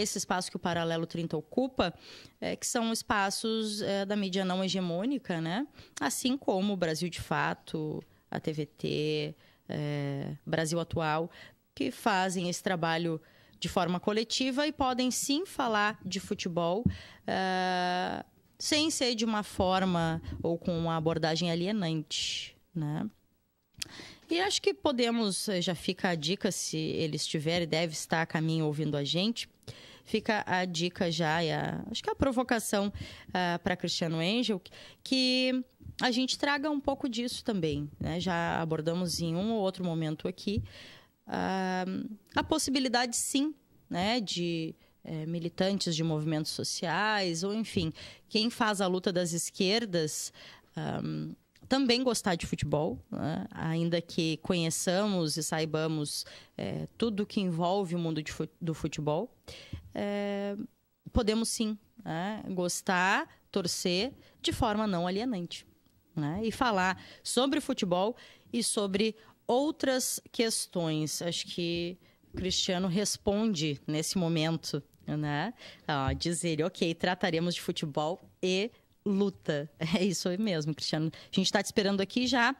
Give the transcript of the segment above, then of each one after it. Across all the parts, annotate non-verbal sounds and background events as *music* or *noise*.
esse espaço que o Paralelo 30 ocupa, é, que são espaços é, da mídia não hegemônica, né? Assim como o Brasil de Fato, a TVT, é, Brasil Atual, que fazem esse trabalho de forma coletiva e podem sim falar de futebol é, sem ser de uma forma ou com uma abordagem alienante, né? E acho que podemos, já fica a dica, se ele estiver e deve estar a caminho ouvindo a gente, fica a dica já, e a, acho que é a provocação uh, ah, para Cristiano Angel, que a gente traga um pouco disso também. Né? Já abordamos em um ou outro momento aqui uh, a possibilidade, sim, né, de é, militantes de movimentos sociais, ou enfim, quem faz a luta das esquerdas. Um, ah, também gostar de futebol, né? ainda que conheçamos e saibamos é, tudo que envolve o mundo de, do futebol é, podemos sim né, gostar, torcer de forma não alienante. Né, e falar sobre futebol e sobre outras questões. Acho que o Cristiano responde nesse momento, né? Ah, ok, trataremos de futebol e luta. *laughs* É isso mesmo, Cristiano. A gente está te esperando aqui já,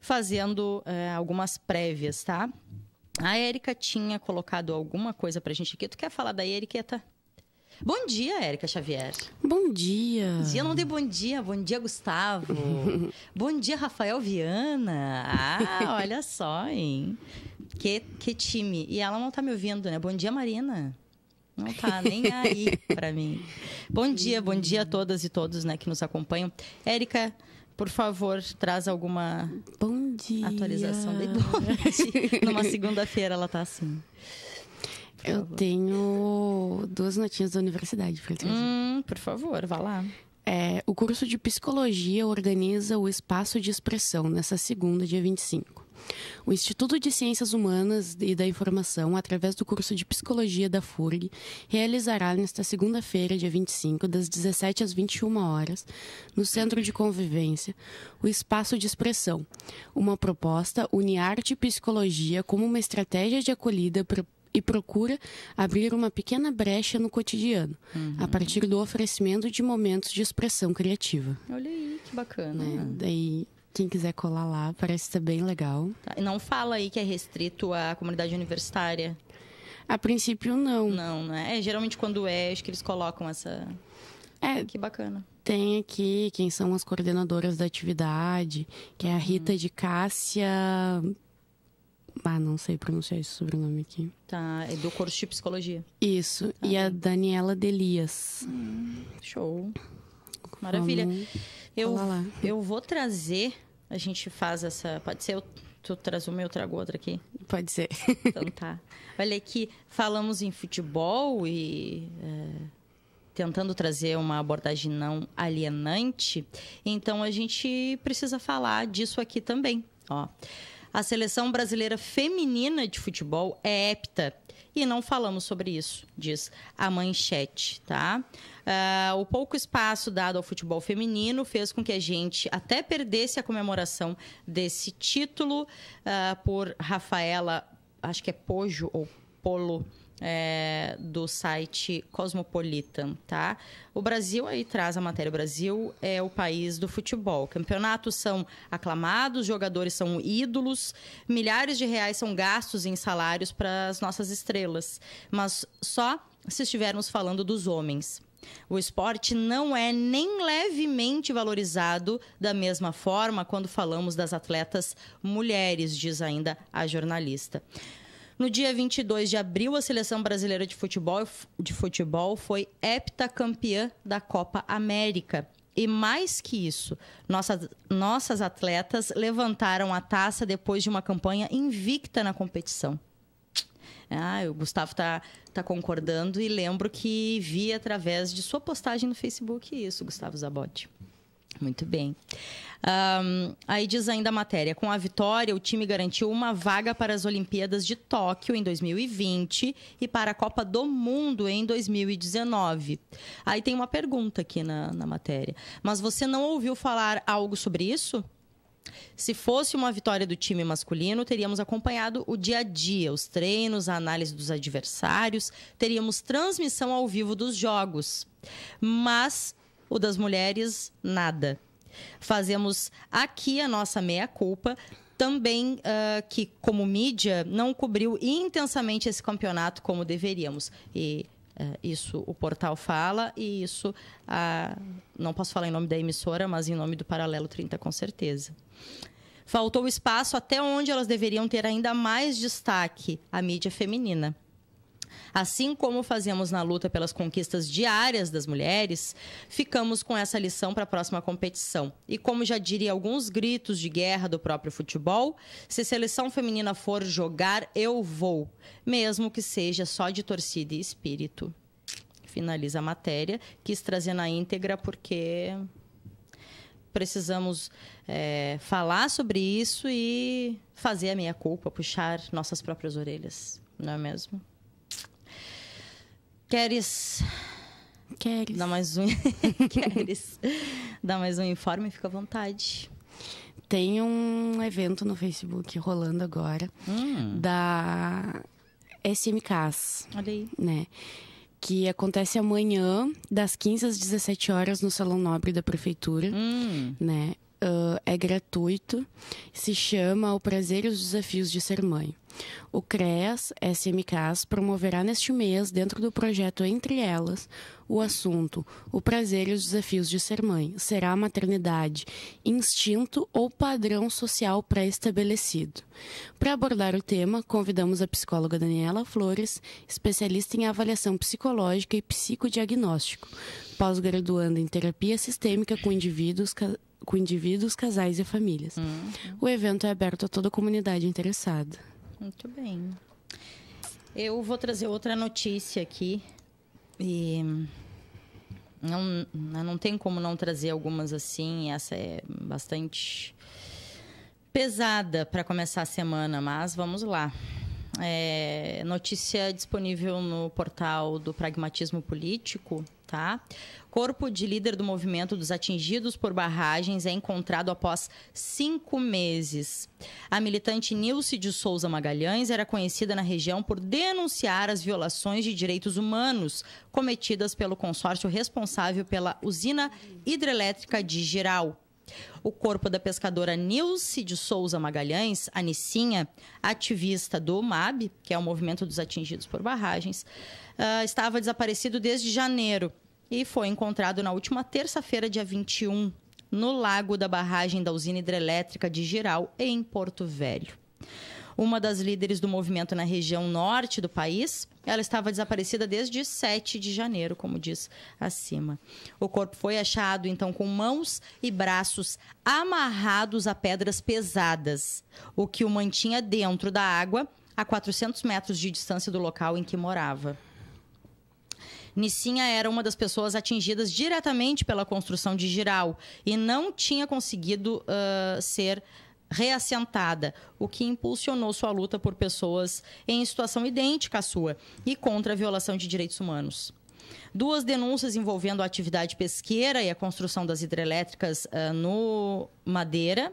fazendo é, algumas prévias, tá? A Érica tinha colocado alguma coisa pra gente aqui. Tu quer falar da Érica? Bom dia, Érica Xavier. Bom dia. Bom dia, não dei bom dia. Bom dia, Gustavo. *laughs* bom dia, Rafael Viana. Ah, *laughs* olha só, hein? Que, que time. E ela não tá me ouvindo, né? Bom dia, Marina. Não tá nem aí para mim. Bom dia, bom dia a todas e todos, né, que nos acompanham. Érica, por favor, traz alguma Bom dia. Atualização do Ibope. *laughs* Numa segunda-feira ela tá assim. Eu tenho duas notinhas da universidade pra Hum, por favor, vá lá. É, o curso de psicologia organiza o espaço de expressão nessa segunda, dia 25. O Instituto de Ciências Humanas e da Informação, através do curso de Psicologia da FURG, realizará nesta segunda-feira, dia 25, das 17 às 21 horas, no Centro de Convivência, o Espaço de Expressão, uma proposta une arte e psicologia como uma estratégia de acolhida e procura abrir uma pequena brecha no cotidiano, uhum. a partir do oferecimento de momentos de expressão criativa. Olha aí, que bacana. É, daí quem quiser colar lá, parece ser bem legal. Tá, não fala aí que é restrito à comunidade universitária. A princípio, não. Não, né? É, geralmente quando é, acho que eles colocam essa. É. Ah, que bacana. Tem aqui quem são as coordenadoras da atividade, que é a uhum. Rita hum. de Cássia. Ah, não sei pronunciar esse sobrenome aqui. Tá, é do curso de psicologia. Isso. Tá. E a Daniela Delias. Hum, show. Maravilha. Vamos eu, eu vou trazer a gente faz essa. Pode ser? Eu, tu traz uma, eu trago outra aqui. Pode ser. Então tá. Olha aqui, falamos em futebol e. É, tentando trazer uma abordagem não alienante, então a gente precisa falar disso aqui também. Ó. A seleção brasileira feminina de futebol é hepta e não falamos sobre isso, diz a manchete, tá? Uh, o pouco espaço dado ao futebol feminino fez com que a gente até perdesse a comemoração desse título uh, por Rafaela, acho que é Pojo ou Polo é, do site Cosmopolitan, tá? O Brasil aí traz a matéria. O Brasil é o país do futebol. Campeonatos são aclamados, jogadores são ídolos, milhares de reais são gastos em salários para as nossas estrelas. Mas só se estivermos falando dos homens. O esporte não é nem levemente valorizado da mesma forma quando falamos das atletas mulheres, diz ainda a jornalista. No dia 22 de abril, a seleção brasileira de futebol, de futebol foi heptacampeã da Copa América. E mais que isso, nossas, nossas atletas levantaram a taça depois de uma campanha invicta na competição. Ah, o Gustavo tá, tá concordando e lembro que vi através de sua postagem no Facebook isso, Gustavo Zabotti. Muito bem. Um, aí diz ainda a matéria: com a vitória, o time garantiu uma vaga para as Olimpíadas de Tóquio em 2020 e para a Copa do Mundo em 2019. Aí tem uma pergunta aqui na, na matéria: mas você não ouviu falar algo sobre isso? Se fosse uma vitória do time masculino, teríamos acompanhado o dia a dia, os treinos, a análise dos adversários, teríamos transmissão ao vivo dos jogos. Mas o das mulheres, nada. Fazemos aqui a nossa meia-culpa, também uh, que, como mídia, não cobriu intensamente esse campeonato como deveríamos. E uh, isso o portal fala, e isso, uh, não posso falar em nome da emissora, mas em nome do Paralelo 30, com certeza. Faltou espaço até onde elas deveriam ter ainda mais destaque, a mídia feminina. Assim como fazemos na luta pelas conquistas diárias das mulheres, ficamos com essa lição para a próxima competição. E como já diria alguns gritos de guerra do próprio futebol, se seleção feminina for jogar, eu vou, mesmo que seja só de torcida e espírito. Finaliza a matéria, quis trazer na íntegra porque precisamos é, falar sobre isso e fazer a minha culpa, puxar nossas próprias orelhas, não é mesmo? Queres. Queres. dar mais um. *laughs* Queres. dar mais um informe, fica à vontade. Tem um evento no Facebook rolando agora hum. da SMKs. Olha aí. Né? que acontece amanhã, das 15 às 17 horas, no Salão Nobre da Prefeitura. Hum. Né? uh, é gratuito, se chama O Prazer e os Desafios de Ser Mãe. O CREAS SMKs promoverá neste mês, dentro do projeto Entre Elas, o assunto O Prazer e os Desafios de Ser Mãe. Será a maternidade instinto ou padrão social pré-estabelecido? Para abordar o tema, convidamos a psicóloga Daniela Flores, especialista em avaliação psicológica e psicodiagnóstico, pós-graduando em terapia sistêmica com indivíduos com indivíduos, casais e famílias. Uhum. O evento é aberto a toda a comunidade interessada. Muito bem. Eu vou trazer outra notícia aqui. E não, né, não tem como não trazer algumas assim. Essa é bastante pesada para começar a semana, mas vamos lá. É, notícia disponível no portal do Pragmatismo Político tá? Corpo de líder do movimento dos atingidos por barragens é encontrado após cinco meses. A militante Nilce de Souza Magalhães era conhecida na região por denunciar as violações de direitos humanos cometidas pelo consórcio responsável pela usina hidrelétrica de Geral, o corpo da pescadora Nilce de Souza Magalhães, Nicinha, ativista do MAB, que é o Movimento dos Atingidos por Barragens, uh, estava desaparecido desde janeiro e foi encontrado na última terça-feira, dia 21, no lago da barragem da usina hidrelétrica de Giral, em Porto Velho uma das líderes do movimento na região norte do país. Ela estava desaparecida desde 7 de janeiro, como diz acima. O corpo foi achado, então, com mãos e braços amarrados a pedras pesadas, o que o mantinha dentro da água, a 400 metros de distância do local em que morava. Nissinha era uma das pessoas atingidas diretamente pela construção de Giral e não tinha conseguido uh, ser reassentada, o que impulsionou sua luta por pessoas em situação idêntica à sua e contra a violação de direitos humanos. Duas denúncias envolvendo a atividade pesqueira e a construção das hidrelétricas uh, no Madeira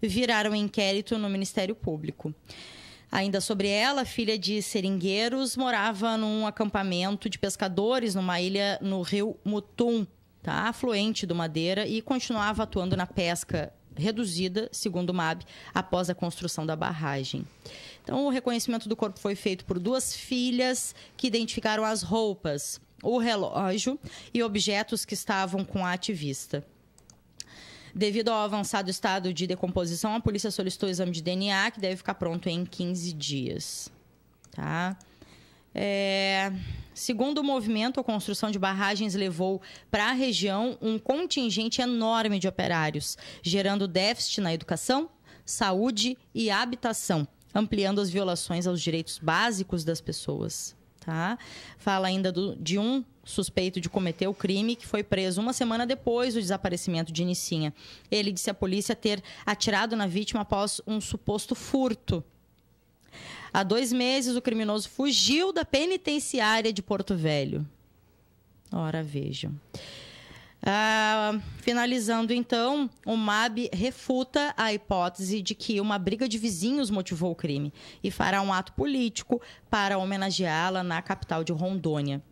viraram inquérito no Ministério Público. Ainda sobre ela, filha de seringueiros, morava num acampamento de pescadores numa ilha no rio Mutum, tá? afluente do Madeira, e continuava atuando na pesca reduzida, segundo o MAB, após a construção da barragem. Então, o reconhecimento do corpo foi feito por duas filhas que identificaram as roupas, o relógio e objetos que estavam com a ativista. Devido ao avançado estado de decomposição, a polícia solicitou o exame de DNA, que deve ficar pronto em 15 dias. Tá? É... Segundo o movimento, a construção de barragens levou para a região um contingente enorme de operários, gerando déficit na educação, saúde e habitação, ampliando as violações aos direitos básicos das pessoas. Tá? Fala ainda do, de um suspeito de cometer o crime que foi preso uma semana depois do desaparecimento de Nicinha. Ele disse à polícia ter atirado na vítima após um suposto furto. Há dois meses, o criminoso fugiu da penitenciária de Porto Velho. Ora, vejam. Ah, finalizando então, o MAB refuta a hipótese de que uma briga de vizinhos motivou o crime e fará um ato político para homenageá-la na capital de Rondônia.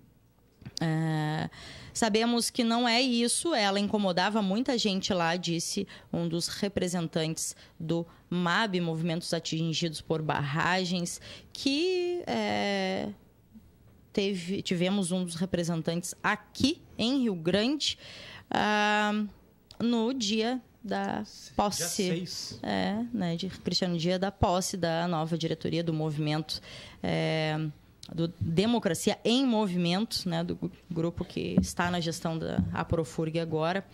Ah, Sabemos que não é isso, ela incomodava muita gente lá, disse um dos representantes do MAB, Movimentos Atingidos por Barragens, que é, teve, tivemos um dos representantes aqui em Rio Grande uh, no dia da posse é, né, de Cristiano Dia da posse da nova diretoria do movimento é, do Democracia em Movimento, né, do grupo que está na gestão da Aprofurg agora.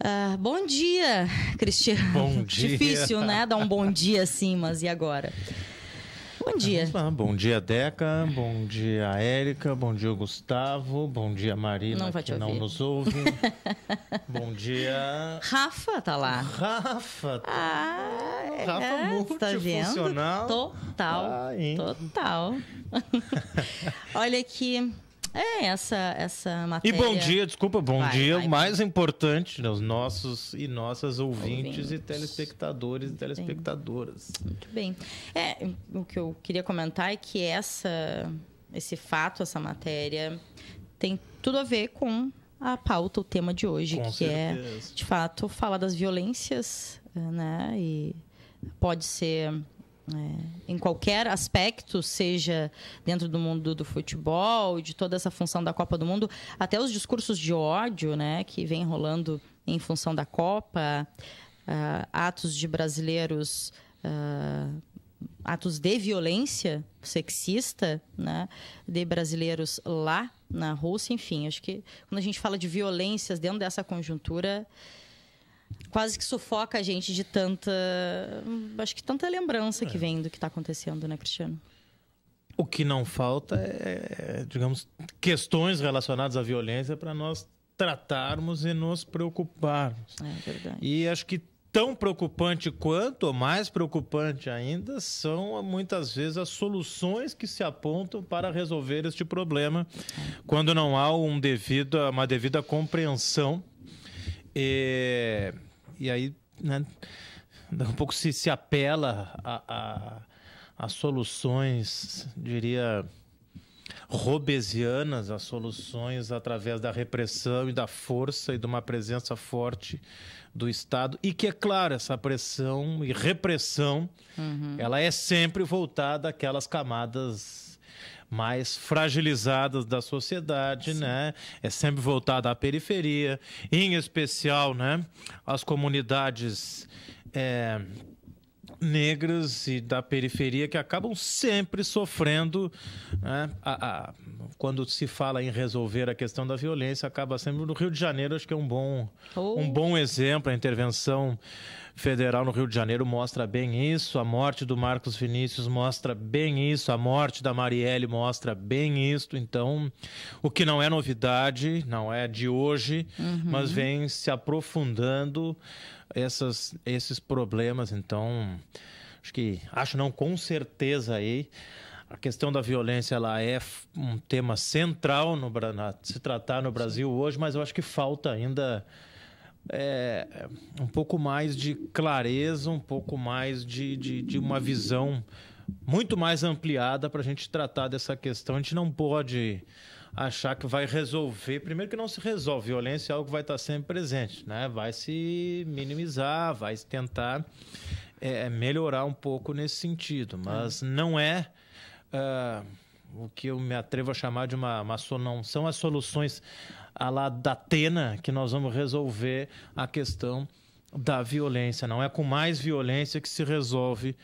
Uh, bom dia, Cristiano. Bom *laughs* dia. Difícil, né? Dar um bom dia assim, mas e agora? bom dia. Vamos lá. Bom dia, Deca. Bom dia, Érica. Bom dia, Gustavo. Bom dia, Marina, não vai te que ouvir. não nos ouve. *laughs* bom dia... Rafa tá lá. Rafa. Tá... Ah, Rafa é, multifuncional. Tá vendo? Total. Ah, total. *laughs* Olha aqui... É, essa, essa matéria. E bom dia, desculpa, bom vai, dia. o mais importante, né, os nossos e nossas ouvintes, ouvintes. e telespectadores Muito e telespectadoras. Bem. Muito bem. É, o que eu queria comentar é que essa, esse fato, essa matéria, tem tudo a ver com a pauta, o tema de hoje, com que é, certeza. é, de fato, falar das violências, né? E pode ser é, em qualquer aspecto, seja dentro do mundo do futebol, de toda essa função da Copa do Mundo, até os discursos de ódio, né, que vem rolando em função da Copa, uh, atos de brasileiros, uh, atos de violência sexista, né, de brasileiros lá na Rússia, enfim, acho que quando a gente fala de violências dentro dessa conjuntura quase que sufoca a gente de tanta. Acho que tanta lembrança é. que vem do que está acontecendo, né, Cristiano? O que não falta é, é digamos, questões relacionadas à violência para nós tratarmos e nos preocuparmos. É verdade. E acho que tão preocupante quanto, ou mais preocupante ainda, são muitas vezes as soluções que se apontam para resolver este problema, quando não há um devido, uma devida compreensão. E e aí, né, um pouco se, se apela a, a, a soluções, diria, robesianas, as soluções através da repressão e da força e de uma presença forte do Estado. E que, é claro, essa pressão e repressão, uhum. ela é sempre voltada àquelas camadas mais fragilizadas da sociedade, Sim. né? É sempre voltada à periferia, em especial, né? As comunidades é, negras e da periferia que acabam sempre sofrendo, né? a, a, quando se fala em resolver a questão da violência, acaba sempre no Rio de Janeiro, acho que é um bom, oh. um bom exemplo a intervenção Federal no Rio de Janeiro mostra bem isso, a morte do Marcos Vinícius mostra bem isso, a morte da Marielle mostra bem isso. Então, o que não é novidade, não é de hoje, uhum. mas vem se aprofundando essas, esses problemas. Então, acho que acho não com certeza aí a questão da violência ela é um tema central no, na, se tratar no Brasil hoje, mas eu acho que falta ainda é, é, um pouco mais de clareza, um pouco mais de, de, de uma visão muito mais ampliada para a gente tratar dessa questão. A gente não pode achar que vai resolver. Primeiro que não se resolve. Violência é algo que vai estar sempre presente, né? Vai se minimizar, vai se tentar é, é melhorar um pouco nesse sentido. Mas é. não é. Uh, o que eu me atrevo a chamar de uma não são as soluções a lá da Atena que nós vamos resolver a questão da violência. Não é com mais violência que se resolve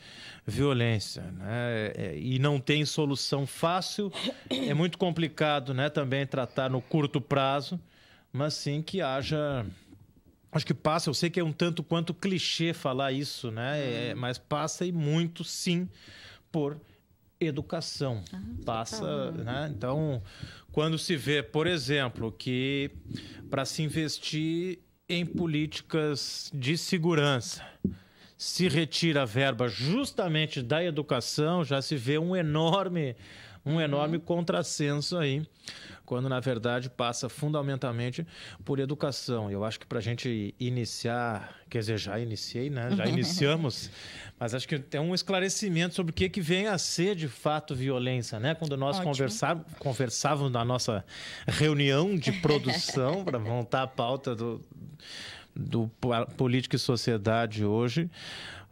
violência. Né? É, é, e não tem solução fácil. É muito complicado né, também tratar no curto prazo, mas sim que haja. Acho que passa, eu sei que é um tanto quanto clichê falar isso, né? É, mas passa e muito sim por educação. Ah, passa, né? né? Então, quando se vê, por exemplo, que para se investir em políticas de segurança se retira a verba justamente da educação, já se vê um enorme um enorme uhum. contrassenso aí, quando na verdade passa fundamentalmente por educação. Eu acho que para a gente iniciar, quer dizer, já iniciei, né? Já *laughs* iniciamos, mas acho que tem um esclarecimento sobre o que, que vem a ser de fato violência, né? Quando nós conversávamos, conversávamos na nossa reunião de produção para montar a pauta do, do Política e Sociedade hoje,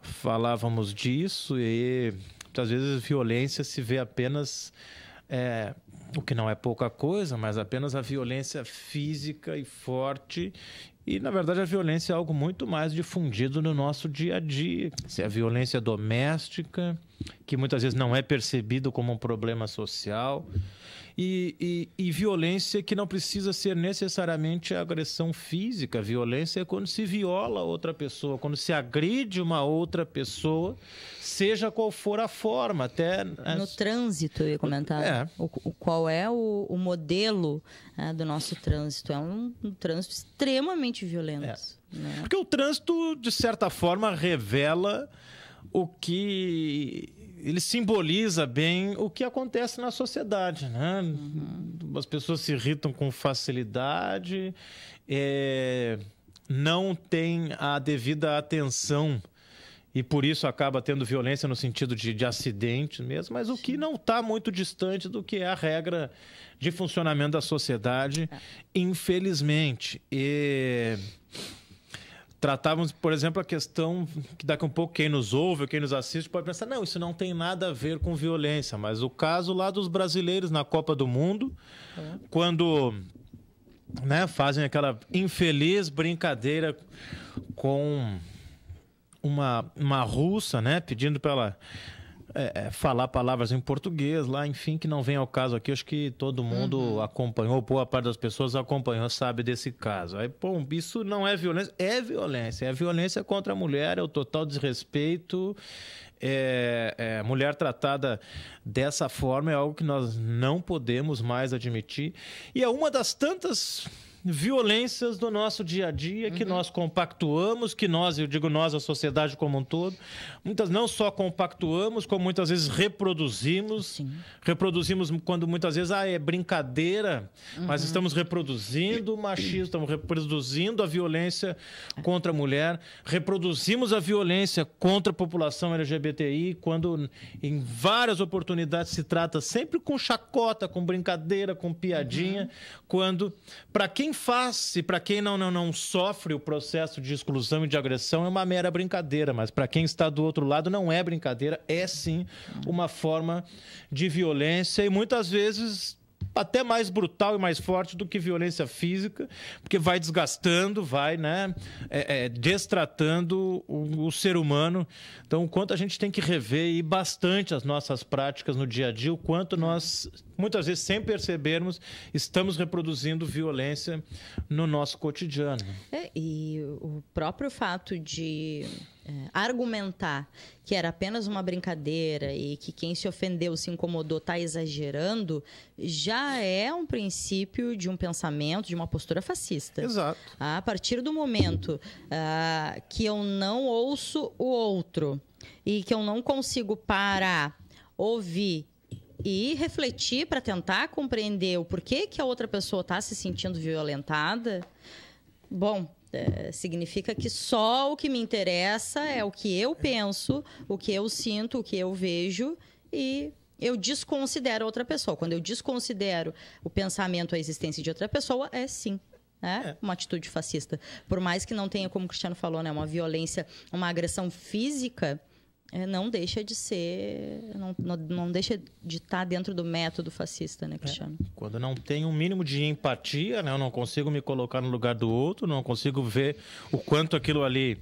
falávamos disso e Muitas vezes violência se vê apenas é, o que não é pouca coisa, mas apenas a violência física e forte. E, na verdade, a violência é algo muito mais difundido no nosso dia a dia. É a violência doméstica, que muitas vezes não é percebido como um problema social e, e, e violência que não precisa ser necessariamente agressão física. Violência é quando se viola outra pessoa, quando se agride uma outra pessoa, seja qual for a forma. Até no trânsito, eu ia comentar. É. O, o, qual é o, o modelo né, do nosso trânsito? É um, um trânsito extremamente violento. É. Né? Porque o trânsito, de certa forma, revela o que ele simboliza bem o que acontece na sociedade, né? Uhum. As pessoas se irritam com facilidade, é, não tem a devida atenção e por isso acaba tendo violência no sentido de, de acidente mesmo, mas o que não está muito distante do que é a regra de funcionamento da sociedade, é. infelizmente. E tratávamos, por exemplo, a questão que daqui a um pouco quem nos ouve, quem nos assiste pode pensar, não, isso não tem nada a ver com violência, mas o caso lá dos brasileiros na Copa do Mundo, é. quando né, fazem aquela infeliz brincadeira com uma, uma russa, né, pedindo para ela é, é, falar palavras em português lá, enfim, que não vem ao caso aqui. Acho que todo mundo uhum. acompanhou, boa parte das pessoas acompanhou, sabe desse caso. Aí, pô, isso não é violência, é violência. É violência contra a mulher, é o total desrespeito. É, é, mulher tratada dessa forma é algo que nós não podemos mais admitir. E é uma das tantas violências do nosso dia a dia que uhum. nós compactuamos, que nós, eu digo nós, a sociedade como um todo, muitas não só compactuamos, como muitas vezes reproduzimos. Sim. Reproduzimos quando muitas vezes ah, é brincadeira, uhum. mas estamos reproduzindo o machismo, estamos reproduzindo a violência contra a mulher, reproduzimos a violência contra a população LGBTI, quando em várias oportunidades se trata sempre com chacota, com brincadeira, com piadinha, uhum. quando para quem faz para quem não, não, não sofre o processo de exclusão e de agressão é uma mera brincadeira, mas para quem está do outro lado não é brincadeira, é sim uma forma de violência e muitas vezes até mais brutal e mais forte do que violência física, porque vai desgastando, vai, né, é, é, destratando o, o, ser humano. Então, o quanto a gente tem que rever e bastante as nossas práticas no dia a dia, o quanto nós muitas vezes sem percebermos, estamos reproduzindo violência no nosso cotidiano. É, e o próprio fato de é, argumentar que era apenas uma brincadeira e que quem se ofendeu, se incomodou, está exagerando, já é um princípio de um pensamento, de uma postura fascista. Exato. A partir do momento uh, que eu não ouço o outro e que eu não consigo parar, ouvir e refletir para tentar compreender o porquê que a outra pessoa está se sentindo violentada, bom, é, significa que só o que me interessa é o que eu penso, o que eu sinto, o que eu vejo e eu desconsidero outra pessoa. Quando eu desconsidero o pensamento, a existência de outra pessoa, é sim. Né? É. Uma atitude fascista. Por mais que não tenha, como o Cristiano falou, né? uma violência, uma agressão física, é, não deixa de ser, não, não, não deixa de estar tá dentro do método fascista, né, é. Cristiano? É. Quando não tem um mínimo de empatia, né, eu não consigo me colocar no lugar do outro, não consigo ver o quanto aquilo ali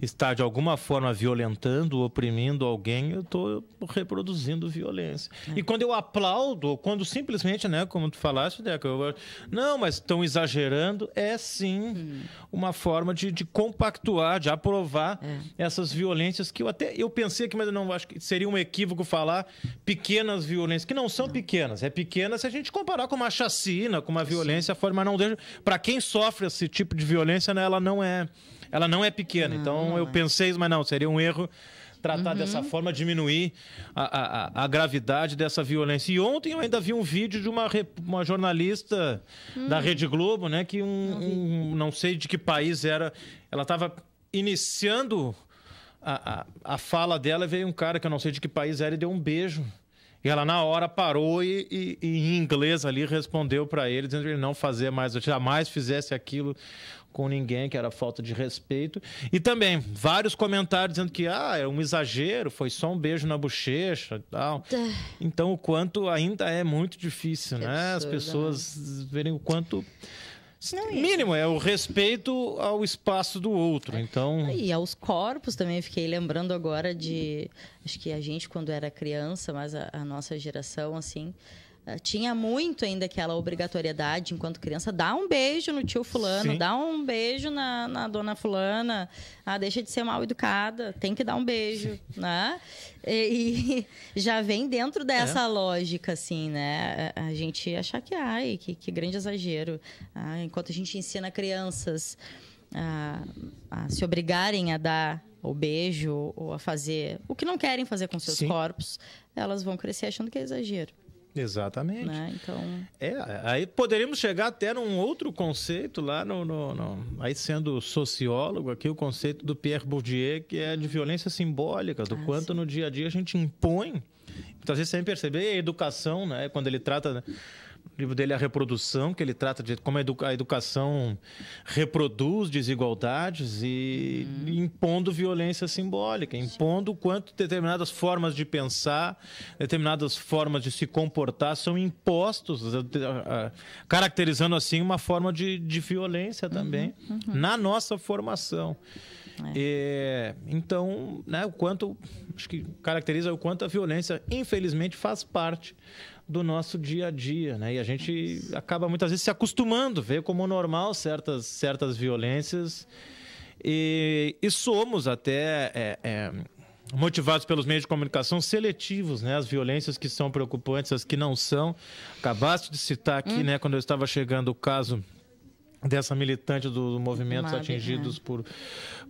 está de alguma forma violentando, oprimindo alguém, eu estou reproduzindo violência. É. E quando eu aplaudo, ou quando simplesmente, né, como tu falaste, Deca, eu, não, mas estão exagerando, é sim hum. uma forma de, de, compactuar, de aprovar é. essas violências que eu até eu pensei que mas eu não acho que seria um equívoco falar pequenas violências, que não são não. pequenas, é pequena se a gente comparar com uma chacina, com uma violência, forma não deixa, para quem sofre esse tipo de violência, né, ela não é ela não é pequena. Não, então não eu é. pensei, mas não, seria um erro tratar uhum. dessa forma, diminuir a, a, a, gravidade dessa violência. E ontem eu ainda vi um vídeo de uma, uma jornalista da hum. Rede Globo, né? Que um, um, não sei de que país era. Ela estava iniciando a, a, a fala dela, veio um cara que eu não sei de que país era e deu um beijo ela, na hora, parou e, e, e em inglês ali respondeu para ele, dizendo que ele não fazia mais, jamais fizesse aquilo com ninguém, que era falta de respeito. E também vários comentários dizendo que ah, é um exagero, foi só um beijo na bochecha e tal. Tá. Então, o quanto ainda é muito difícil, que né? As pessoas né? verem o quanto não, é é mínimo, é o respeito ao espaço do outro. É. Então... Ah, e aos corpos também. Fiquei lembrando agora de. Acho que a gente, quando era criança, mas a, a nossa geração, assim ah, tinha muito ainda aquela obrigatoriedade, enquanto criança, dá um beijo no tio fulano, Sim. dá um beijo na, na dona fulana, ah, deixa de ser mal educada, tem que dar um beijo, né? E, e, já vem dentro dessa é. lógica, assim, né? A, a gente achar que, ai, que, que grande exagero. Ah, enquanto a gente ensina crianças a, a se obrigarem a dar o beijo ou a fazer o que não querem fazer com seus Sim. corpos, elas vão crescer achando que é exagero. Exatamente. Né? Então... É, aí poderíamos chegar até num outro conceito lá, no, no, no, aí sendo sociólogo aqui, o conceito do Pierre Bourdieu, que é de violência simbólica, do ah, quanto sim. no dia a dia a gente impõe, muitas vezes sem perceber, a educação, né? quando ele trata o livro dele é a reprodução, que ele trata de como a educação reproduz desigualdades e hum. impondo violência simbólica, impondo o quanto determinadas formas de pensar, determinadas formas de se comportar são impostos, caracterizando assim uma forma de, de violência também uhum. Uhum. na nossa formação. É. é. então, né, o quanto, acho que caracteriza o quanto a violência, infelizmente, faz parte do nosso dia a dia, né? E a gente acaba muitas vezes se acostumando, vê como normal certas, certas violências e, e somos até é, é, motivados pelos meios de comunicação seletivos, né? As violências que são preocupantes, as que não são. Acabaste de citar aqui, hum. né? Quando eu estava chegando o caso dessa militante do, movimento movimentos atingidos né? por,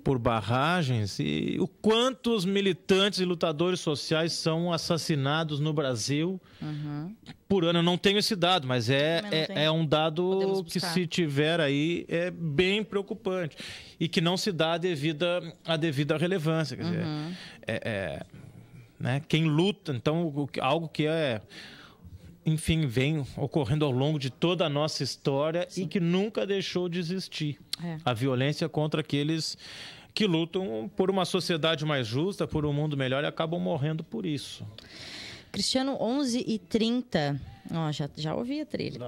por barragens e o quanto os militantes e lutadores sociais são assassinados no Brasil uhum. por ano. Eu não tenho esse dado, mas é, é, é, um dado que, se tiver aí, é bem preocupante e que não se dá a devida, a devida relevância. Quer dizer, uhum. é, é, né? quem luta, então, algo que é enfim, vem ocorrendo ao longo de toda a nossa história Sim. e que nunca deixou de existir. É. A violência contra aqueles que lutam por uma sociedade mais justa, por um mundo melhor e acabam morrendo por isso. Cristiano, 11 e 30. Ó, oh, já, já ouvi a trilha.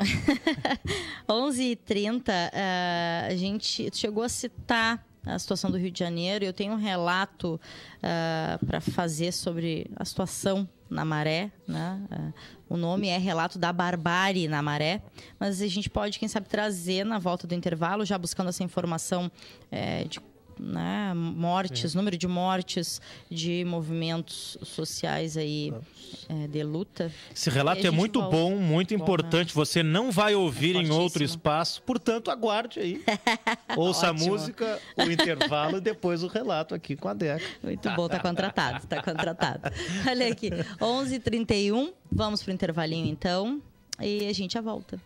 11 *laughs* e 30, uh, eh, a gente chegou a citar a situação do Rio de Janeiro. Eu tenho um relato uh, ah, para fazer sobre a situação na maré, né? Uh, o nome é Relato da Barbárie na Maré, mas a gente pode, quem sabe, trazer na volta do intervalo, já buscando essa informação eh, de né, mortes, Sim. número de mortes de movimentos sociais aí é, de luta. Esse relato é muito volta. bom, muito bom, né? importante. Né? Você não vai ouvir é em outro espaço, portanto, aguarde aí. *laughs* Ouça a música, o intervalo e depois o relato aqui com a Deca. Muito bom, tá contratado, tá contratado. *laughs* Olha aqui, 11h31, vamos pro intervalinho então e a gente já volta.